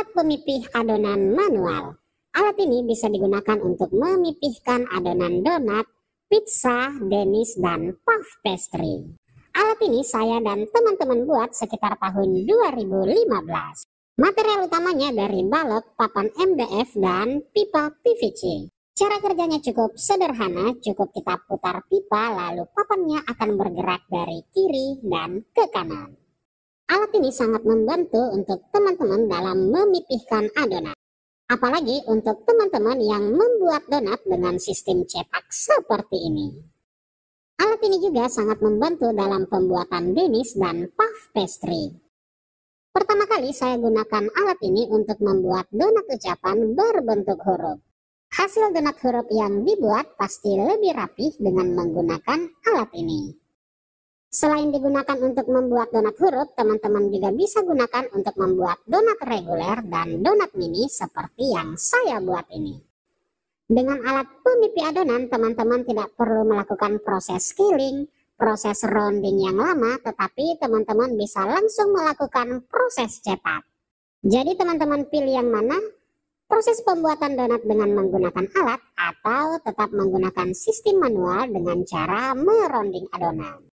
Alat pemipih adonan manual. Alat ini bisa digunakan untuk memipihkan adonan donat, pizza, denis, dan puff pastry. Alat ini saya dan teman-teman buat sekitar tahun 2015. Material utamanya dari balok, papan MDF, dan pipa PVC. Cara kerjanya cukup sederhana, cukup kita putar pipa lalu papannya akan bergerak dari kiri dan ke kanan. Alat ini sangat membantu untuk teman-teman dalam memipihkan adonan. Apalagi untuk teman-teman yang membuat donat dengan sistem cetak seperti ini. Alat ini juga sangat membantu dalam pembuatan denis dan puff pastry. Pertama kali saya gunakan alat ini untuk membuat donat ucapan berbentuk huruf. Hasil donat huruf yang dibuat pasti lebih rapih dengan menggunakan alat ini. Selain digunakan untuk membuat donat huruf, teman-teman juga bisa gunakan untuk membuat donat reguler dan donat mini seperti yang saya buat ini. Dengan alat pemipi adonan, teman-teman tidak perlu melakukan proses scaling, proses rounding yang lama, tetapi teman-teman bisa langsung melakukan proses cetak. Jadi teman-teman pilih yang mana? Proses pembuatan donat dengan menggunakan alat atau tetap menggunakan sistem manual dengan cara merounding adonan.